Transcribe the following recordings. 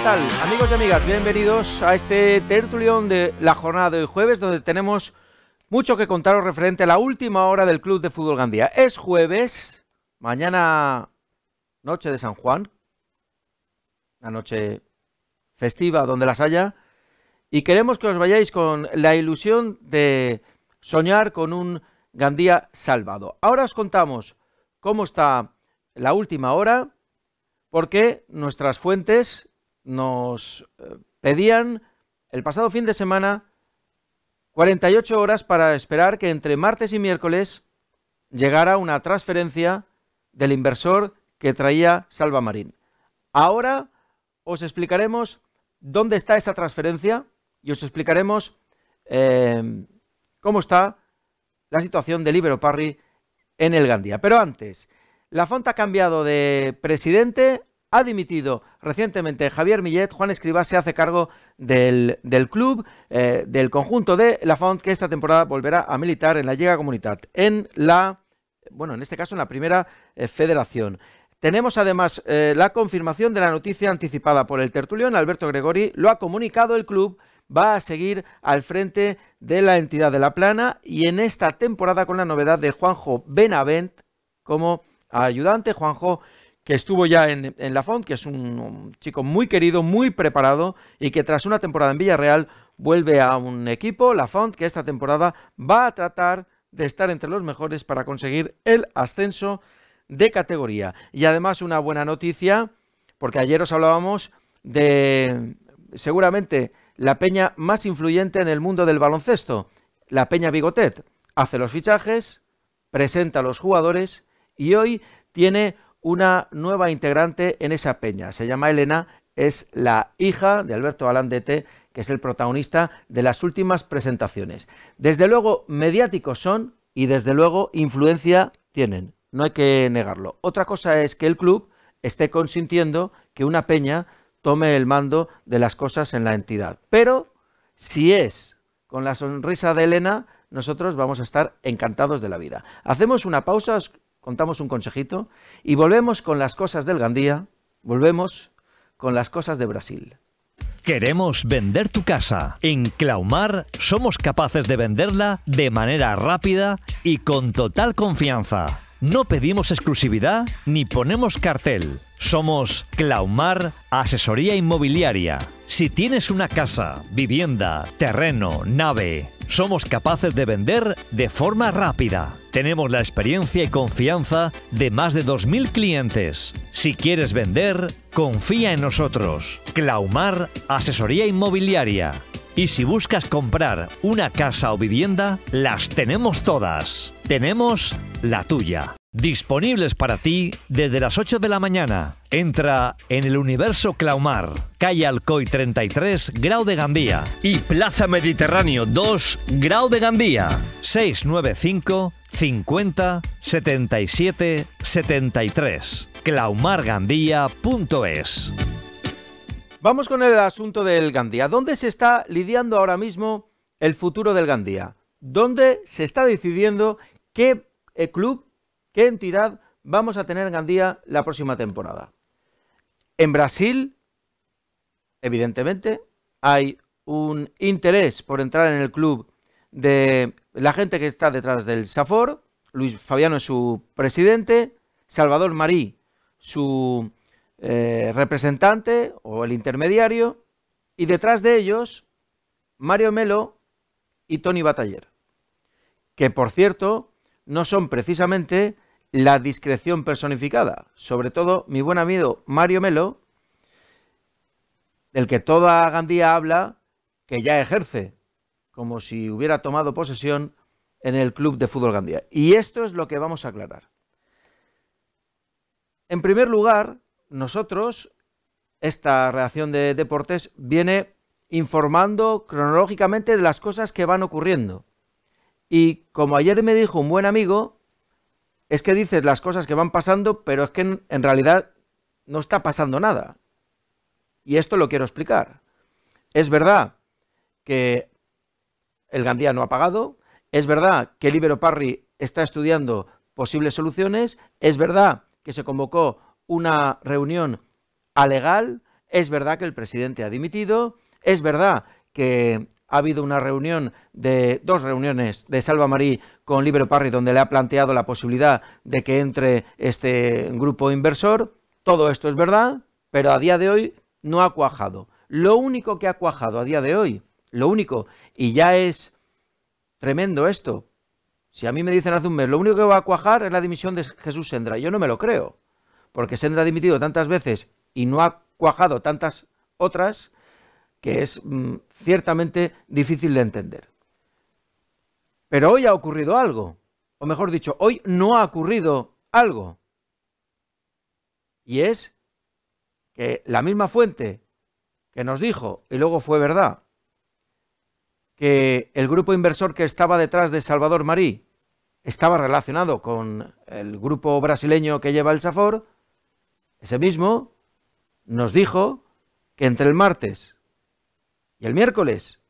¿qué tal? Amigos y amigas, bienvenidos a este tertulión de la jornada de hoy jueves, donde tenemos mucho que contaros referente a la última hora del Club de Fútbol Gandía. Es jueves, mañana noche de San Juan, la noche festiva donde las haya, y queremos que os vayáis con la ilusión de soñar con un Gandía salvado. Ahora os contamos cómo está la última hora, porque nuestras fuentes nos eh, pedían el pasado fin de semana 48 horas para esperar que entre martes y miércoles llegara una transferencia del inversor que traía Salva Marín. Ahora os explicaremos dónde está esa transferencia y os explicaremos eh, cómo está la situación de libero Parry en el Gandía. Pero antes, la Fonta ha cambiado de presidente ha dimitido recientemente Javier Millet, Juan Escribá se hace cargo del, club, eh, del conjunto de la Font, que esta temporada volverá a militar en la Liga Comunitat, en la, bueno, en este caso en la primera eh, federación. Tenemos además eh, la confirmación de la noticia anticipada por el tertulión, Alberto Gregori, lo ha comunicado el club, va a seguir al frente de la entidad de La Plana y en esta temporada con la novedad de Juanjo Benavent como ayudante, Juanjo que estuvo ya en, La Font, que es un, chico muy querido, muy preparado y que tras una temporada en Villarreal vuelve a un equipo, La Font, que esta temporada va a tratar de estar entre los mejores para conseguir el ascenso de categoría. Y además una buena noticia, porque ayer os hablábamos de seguramente la peña más influyente en el mundo del baloncesto, la peña Bigotet. Hace los fichajes, presenta a los jugadores y hoy tiene una nueva integrante en esa peña. Se llama Elena, es la hija de Alberto Alandete, que es el protagonista de las últimas presentaciones. Desde luego, mediáticos son y desde luego influencia tienen, no hay que negarlo. Otra cosa es que el club esté consintiendo que una peña tome el mando de las cosas en la entidad. Pero si es con la sonrisa de Elena, nosotros vamos a estar encantados de la vida. Hacemos una pausa, contamos un consejito y volvemos con las cosas del Gandía, volvemos con las cosas de Brasil. Queremos vender tu casa. En Claumar somos capaces de venderla de manera rápida y con total confianza. No pedimos exclusividad ni ponemos cartel. Somos Claumar Asesoría Inmobiliaria. Si tienes una casa, vivienda, terreno, nave, somos capaces de vender de forma rápida. Tenemos la experiencia y confianza de más de 2.000 clientes. Si quieres vender, confía en nosotros. Claumar Asesoría Inmobiliaria. Y si buscas comprar una casa o vivienda, las tenemos todas. Tenemos la tuya. Disponibles para ti desde las 8 de la mañana. Entra en el Universo Claumar, calle Alcoy 33, Grau de Gandía. Y Plaza Mediterráneo 2, Grau de Gandía. 695 50 77 73. claumargandía.es. Vamos con el asunto del Gandía. ¿Dónde se está lidiando ahora mismo el futuro del Gandía? ¿Dónde se está decidiendo qué eh, club qué entidad vamos a tener en Gandía la próxima temporada. En Brasil, evidentemente, hay un interés por entrar en el club de la gente que está detrás del Safor. Luis Fabiano es su presidente, Salvador Marí su eh, representante o el intermediario, y detrás de ellos Mario Melo y Tony Bataller, que por cierto no son precisamente la discreción personificada, sobre todo mi buen amigo Mario Melo, del que toda Gandía habla, que ya ejerce, como si hubiera tomado posesión en el Club de Fútbol Gandía. Y esto es lo que vamos a aclarar. En primer lugar, nosotros, esta reacción de deportes, viene informando cronológicamente de las cosas que van ocurriendo. Y como ayer me dijo un buen amigo, es que dices las cosas que van pasando, pero es que en realidad no está pasando nada. Y esto lo quiero explicar. Es verdad que el Gandía no ha pagado, es verdad que Libero Parry está estudiando posibles soluciones, es verdad que se convocó una reunión alegal, es verdad que el presidente ha dimitido, es verdad que ha habido una reunión de dos reuniones de Salva Marí con Libero Parry donde le ha planteado la posibilidad de que entre este grupo inversor. Todo esto es verdad, pero a día de hoy no ha cuajado. Lo único que ha cuajado a día de hoy, lo único, y ya es tremendo esto. Si a mí me dicen hace un mes, lo único que va a cuajar es la dimisión de Jesús Sendra. Yo no me lo creo, porque Sendra ha dimitido tantas veces y no ha cuajado tantas otras que es mm, ciertamente difícil de entender. Pero hoy ha ocurrido algo, o mejor dicho, hoy no ha ocurrido algo. Y es que la misma fuente que nos dijo, y luego fue verdad, que el grupo inversor que estaba detrás de Salvador Marí estaba relacionado con el grupo brasileño que lleva el Safor, ese mismo nos dijo que entre el martes y el miércoles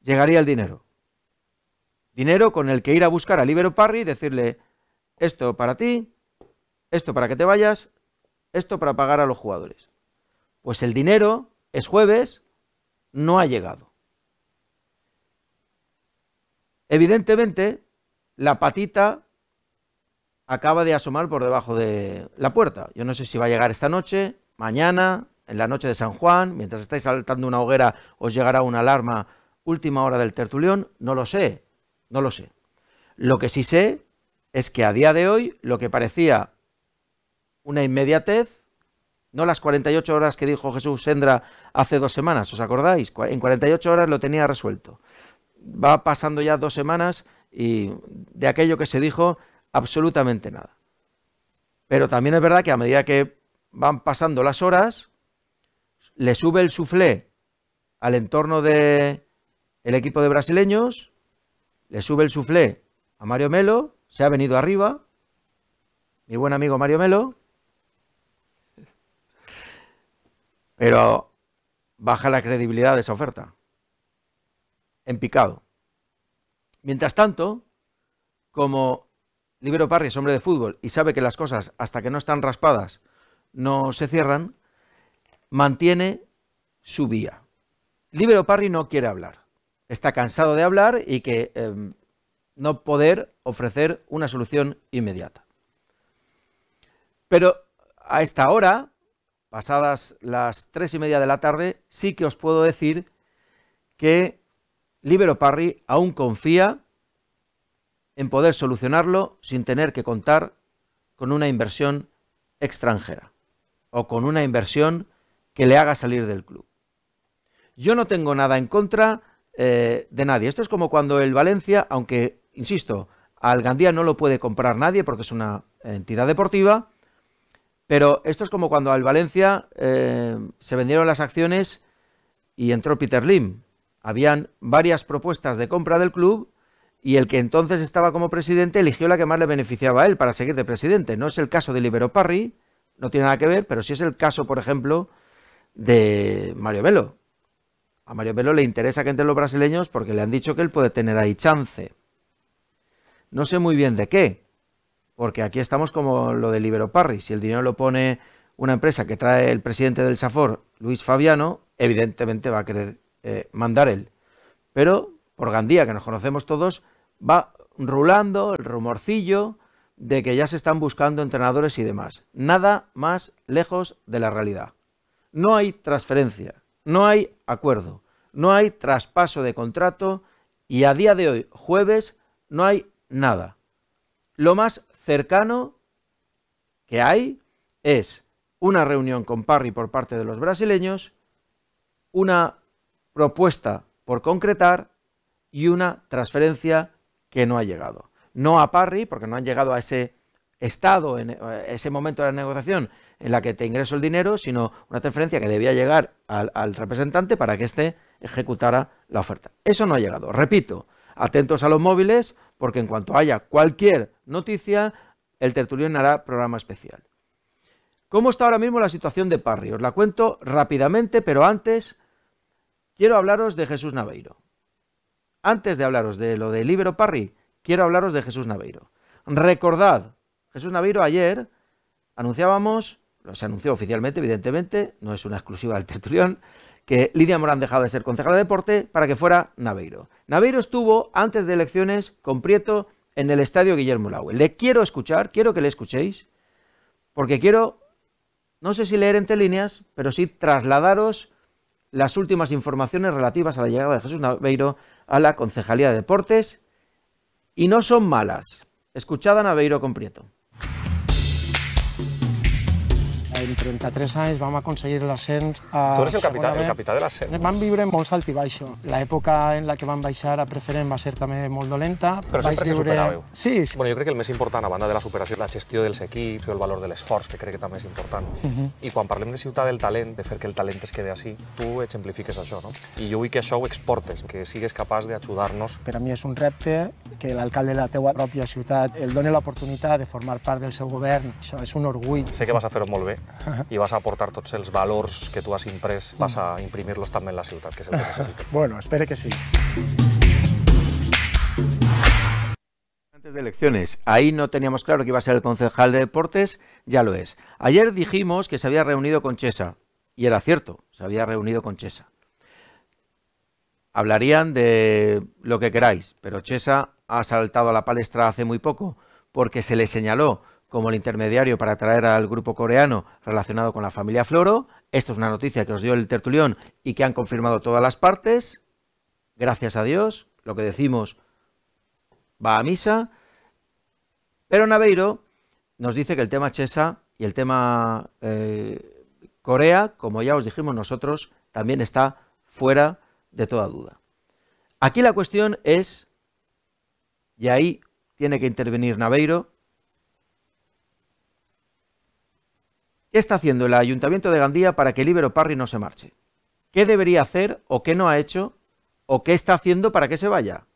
llegaría el dinero. Dinero con el que ir a buscar a Libero Parry y decirle, esto para ti, esto para que te vayas, esto para pagar a los jugadores. Pues el dinero es jueves, no ha llegado. Evidentemente, la patita acaba de asomar por debajo de la puerta. Yo no sé si va a llegar esta noche, mañana, en la noche de San Juan, mientras estáis saltando una hoguera, os llegará una alarma última hora del tertulión, no lo sé, no lo sé. Lo que sí sé es que a día de hoy lo que parecía una inmediatez, no las 48 horas que dijo Jesús Sendra hace dos semanas, ¿os acordáis? En 48 horas lo tenía resuelto. Va pasando ya dos semanas y de aquello que se dijo, absolutamente nada. Pero también es verdad que a medida que van pasando las horas, le sube el suflé al entorno del el equipo de brasileños, le sube el suflé a Mario Melo, se ha venido arriba, mi buen amigo Mario Melo, pero baja la credibilidad de esa oferta, en picado. Mientras tanto, como Libero Parri es hombre de fútbol y sabe que las cosas hasta que no están raspadas no se cierran, mantiene su vía. Libero Parry no quiere hablar. Está cansado de hablar y que em, no poder ofrecer una solución inmediata. Pero a esta hora, pasadas las tres y media de la tarde, sí que os puedo decir que Libero Parry aún confía en poder solucionarlo sin tener que contar con una inversión extranjera o con una inversión que le haga salir del club. Yo no tengo nada en contra eh, de nadie. Esto es como cuando el Valencia, aunque, insisto, al Gandía no lo puede comprar nadie porque es una entidad deportiva, pero esto es como cuando al Valencia eh, se vendieron las acciones y entró Peter Lim. Habían varias propuestas de compra del club y el que entonces estaba como presidente eligió la que más le beneficiaba a él para seguir de presidente. No es el caso de Libero Parry, no tiene nada que ver, pero si es el caso, por ejemplo, de Mario Velo. A Mario Velo le interesa que entre los brasileños porque le han dicho que él puede tener ahí chance. No sé muy bien de qué, porque aquí estamos como lo de Libero Parry. Si el dinero lo pone una empresa que trae el presidente del Safor, Luis Fabiano, evidentemente va a querer eh, mandar él. Pero por Gandía, que nos conocemos todos, va rulando el rumorcillo de que ya se están buscando entrenadores y demás. Nada más lejos de la realidad no hay transferencia, no hay acuerdo, no hay traspaso de contrato y a día de hoy, jueves, no hay nada. Lo más cercano que hay es una reunión con Parry por parte de los brasileños, una propuesta por concretar y una transferencia que no ha llegado. No a Parry, porque no han llegado a ese estado, en eh, ese momento de la negociación, en la que te ingreso el dinero, sino una transferencia que debía llegar al, representante para que éste ejecutara la oferta. Eso no ha llegado. Repito, atentos a los móviles porque en cuanto haya cualquier noticia, el tertulión hará programa especial. ¿Cómo está ahora mismo la situación de Parry? Os la cuento rápidamente, pero antes quiero hablaros de Jesús Naveiro. Antes de hablaros de lo de Libero Parry, quiero hablaros de Jesús Naveiro. Recordad, Jesús Naveiro ayer anunciábamos lo se anunció oficialmente, evidentemente, no es una exclusiva del Tertulión, que Lidia Morán dejaba de ser concejala de deporte para que fuera Naveiro. Naveiro estuvo antes de elecciones con Prieto en el estadio Guillermo Laue. Le quiero escuchar, quiero que le escuchéis, porque quiero, no sé si leer entre líneas, pero sí trasladaros las últimas informaciones relativas a la llegada de Jesús Naveiro a la Concejalía de Deportes y no son malas. Escuchad a Naveiro con Prieto. amb 33 anys vam aconseguir l'ascens a Tu eres el capità, el capità de l'ascens. Vam viure molt alt i baixo. L'època en la que vam baixar a preferent va ser també molt dolenta. Però sempre viure... se superàveu. Sí, sí. Bueno, jo crec que el més important, a banda de la superació, la gestió dels equips, el valor de l'esforç, que crec que també és important. Uh mhm. -huh. I quan parlem de ciutat del talent, de fer que el talent es quede així, tu exemplifiques això, no? I jo vull que això ho exportes, que sigues capaç d'ajudar-nos. Per a mi és un repte que el alcalde de la propia ciudad... ciutat el la oportunidad de formar parte del seu gobierno... es un orgullo. Sé que vas a hacer un y ...y vas a aportar todos los valores que tú has impreso... vas a imprimirlos también en la ciudad... que Bueno, espere que sí. Antes de elecciones, ahí no teníamos claro que iba a ser el concejal de deportes, ya lo es. Ayer dijimos que se había reunido con Chesa, y era cierto, se había reunido con Chesa hablarían de lo que queráis, pero Chesa ha saltado a la palestra hace muy poco porque se le señaló como el intermediario para atraer al grupo coreano relacionado con la familia Floro. Esto es una noticia que os dio el tertulión y que han confirmado todas las partes. Gracias a Dios, lo que decimos va a misa. Pero Naveiro nos dice que el tema Chesa y el tema eh, Corea, como ya os dijimos nosotros, también está fuera de toda duda. Aquí la cuestión es y ahí tiene que intervenir Naveiro. ¿Qué está haciendo el Ayuntamiento de Gandía para que Libero Parry no se marche? ¿Qué debería hacer o qué no ha hecho o qué está haciendo para que se vaya?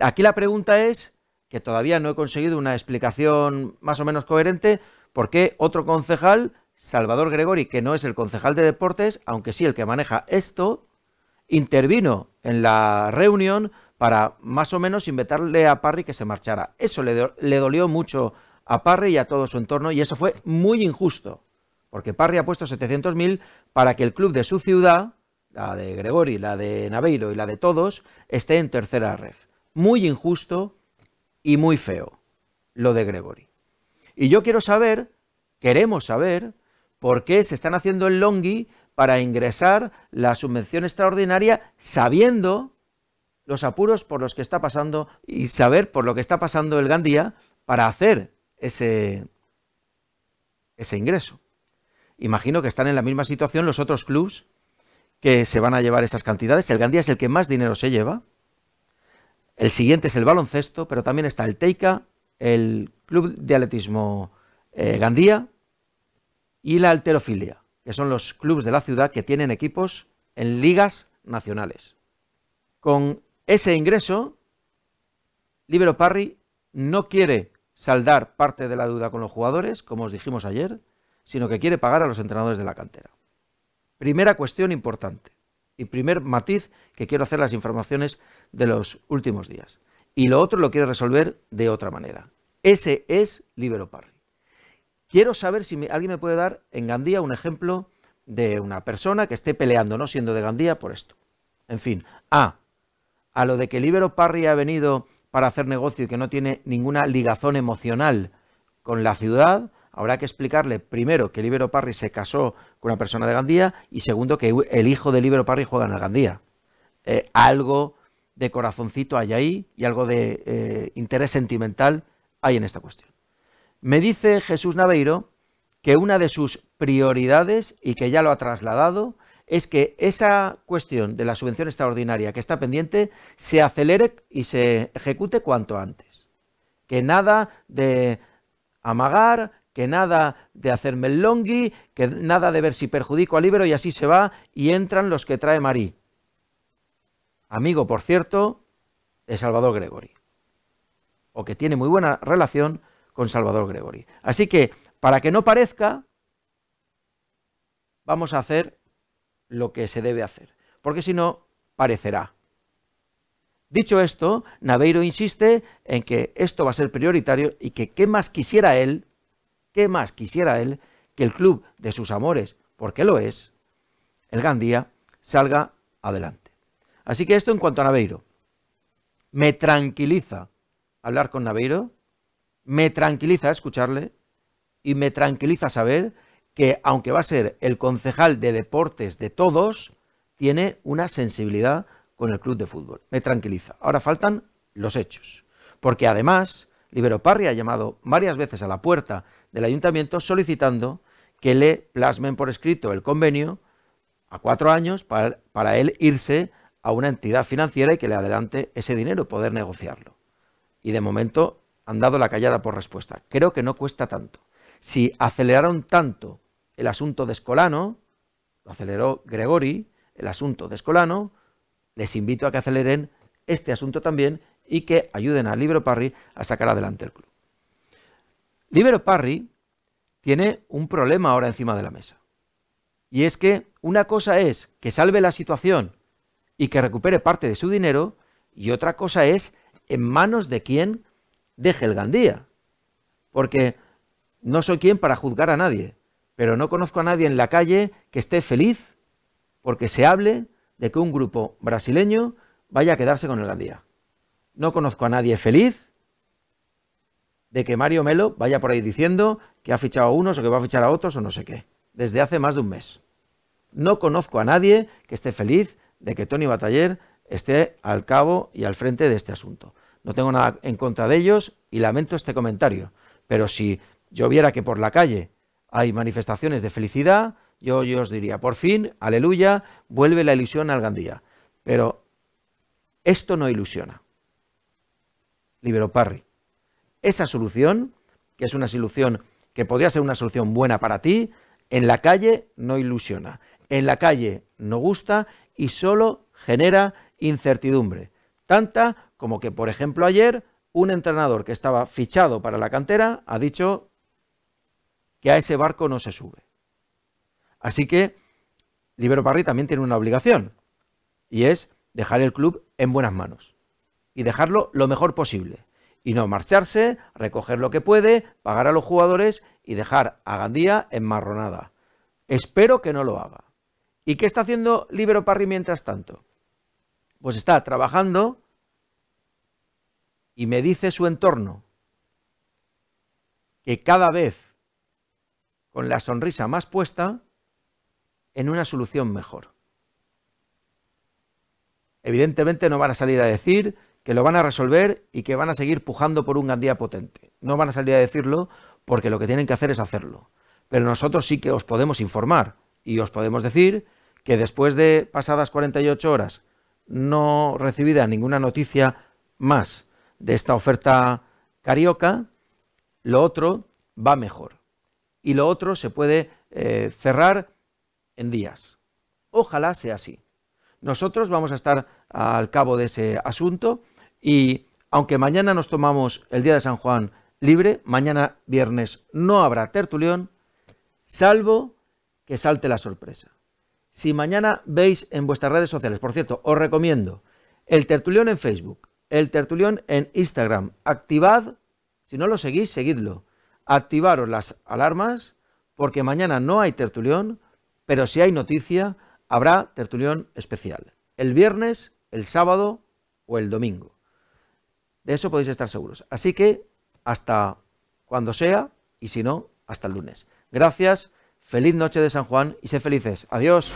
Aquí la pregunta es, que todavía no he conseguido una explicación más o menos coherente, por qué otro concejal, Salvador Gregori, que no es el concejal de deportes, aunque sí el que maneja esto, intervino en la reunión para más o menos inventarle a Parry que se marchara. Eso le, dolió mucho a Parry y a todo su entorno y eso fue muy injusto, porque Parry ha puesto 700.000 para que el club de su ciudad, la de Gregory, la de Naveiro y la de todos, esté en tercera red. Muy injusto y muy feo lo de Gregory. Y yo quiero saber, queremos saber, por qué se están haciendo el Longhi para ingresar la subvención extraordinaria sabiendo los apuros por los que está pasando y saber por lo que está pasando el Gandía para hacer ese, ese ingreso. Imagino que están en la misma situación los otros clubs que se van a llevar esas cantidades. El Gandía es el que más dinero se lleva. El siguiente es el baloncesto, pero también está el Teica, el Club de Atletismo eh, Gandía y la Alterofilia, que son los clubes de la ciudad que tienen equipos en ligas nacionales. Con ese ingreso, Libero Parry no quiere saldar parte de la deuda con los jugadores, como os dijimos ayer, sino que quiere pagar a los entrenadores de la cantera. Primera cuestión importante y primer matiz que quiero hacer las informaciones de los últimos días. Y lo otro lo quiere resolver de otra manera. Ese es Libero Parry. Quiero saber si alguien me puede dar en Gandía un ejemplo de una persona que esté peleando, no siendo de Gandía, por esto. En fin, A, a lo de que Libero Parry ha venido para hacer negocio y que no tiene ninguna ligazón emocional con la ciudad, habrá que explicarle primero que Libero Parry se casó con una persona de Gandía y segundo que el hijo de Libero Parry juega en el Gandía. Eh, algo de corazoncito hay ahí y algo de eh, interés sentimental hay en esta cuestión. Me dice Jesús Naveiro que una de sus prioridades, y que ya lo ha trasladado, es que esa cuestión de la subvención extraordinaria que está pendiente se acelere y se ejecute cuanto antes. Que nada de amagar, que nada de hacer el que nada de ver si perjudico al libro y así se va y entran los que trae Marí. Amigo, por cierto, de Salvador gregory O que tiene muy buena relación con Salvador gregory Así que, para que no parezca, vamos a hacer lo que se debe hacer, porque si no, parecerá. Dicho esto, Naveiro insiste en que esto va a ser prioritario y que qué más quisiera él, qué más quisiera él, que el club de sus amores, porque lo es, el Gandía, salga adelante. Así que esto en cuanto a Naveiro. Me tranquiliza hablar con Naveiro, me tranquiliza escucharle y me tranquiliza saber que, aunque va a ser el concejal de deportes de todos, tiene una sensibilidad con el club de fútbol. Me tranquiliza. Ahora faltan los hechos. Porque además, Libero Parri ha llamado varias veces a la puerta del ayuntamiento solicitando que le plasmen por escrito el convenio a cuatro años para, él irse a una entidad financiera y que le adelante ese dinero, poder negociarlo. Y de momento han dado la callada por respuesta. Creo que no cuesta tanto. Si aceleraron tanto el asunto de Escolano, lo aceleró Gregori, el asunto de Escolano, les invito a que aceleren este asunto también y que ayuden a Libero Parry a sacar adelante el club. Libero Parry tiene un problema ahora encima de la mesa. Y es que una cosa es que salve la situación y que recupere parte de su dinero, y otra cosa es en manos de quien deje el Gandía. Porque no soy quien para juzgar a nadie, pero no conozco a nadie en la calle que esté feliz porque se hable de que un grupo brasileño vaya a quedarse con el Gandía. No conozco a nadie feliz de que Mario Melo vaya por ahí diciendo que ha fichado a unos o que va a fichar a otros o no sé qué, desde hace más de un mes. No conozco a nadie que esté feliz de que Tony Bataller esté al cabo y al frente de este asunto. No tengo nada en contra de ellos y lamento este comentario, pero si yo viera que por la calle hay manifestaciones de felicidad, yo, os diría, por fin, aleluya, vuelve la ilusión al Gandía. Pero esto no ilusiona. Libero Parry. Esa solución, que es una solución que podría ser una solución buena para ti, en la calle no ilusiona. En la calle no gusta y solo genera incertidumbre. Tanta como que, por ejemplo, ayer un entrenador que estaba fichado para la cantera ha dicho que a ese barco no se sube. Así que Libero Parry también tiene una obligación, y es dejar el club en buenas manos, y dejarlo lo mejor posible, y no marcharse, recoger lo que puede, pagar a los jugadores y dejar a Gandía enmarronada. Espero que no lo haga. ¿Y qué está haciendo Libero Parry mientras tanto? Pues está trabajando y me dice su entorno que cada vez con la sonrisa más puesta en una solución mejor. Evidentemente no van a salir a decir que lo van a resolver y que van a seguir pujando por un Gandía potente. No van a salir a decirlo porque lo que tienen que hacer es hacerlo. Pero nosotros sí que os podemos informar y os podemos decir que después de pasadas 48 horas no recibida ninguna noticia más de esta oferta carioca, lo otro va mejor y lo otro se puede eh, cerrar en días. Ojalá sea así. Nosotros vamos a estar al cabo de ese asunto y aunque mañana nos tomamos el día de San Juan libre, mañana viernes no habrá tertulión, salvo que salte la sorpresa. Si mañana veis en vuestras redes sociales, por cierto, os recomiendo el tertulión en Facebook, el tertulión en Instagram, activad, si no lo seguís, seguidlo activaros las alarmas porque mañana no hay tertulión, pero si hay noticia, habrá tertulión especial. El viernes, el sábado o el domingo. De eso podéis estar seguros. Así que hasta cuando sea y si no, hasta el lunes. Gracias, feliz noche de San Juan y sé felices. Adiós.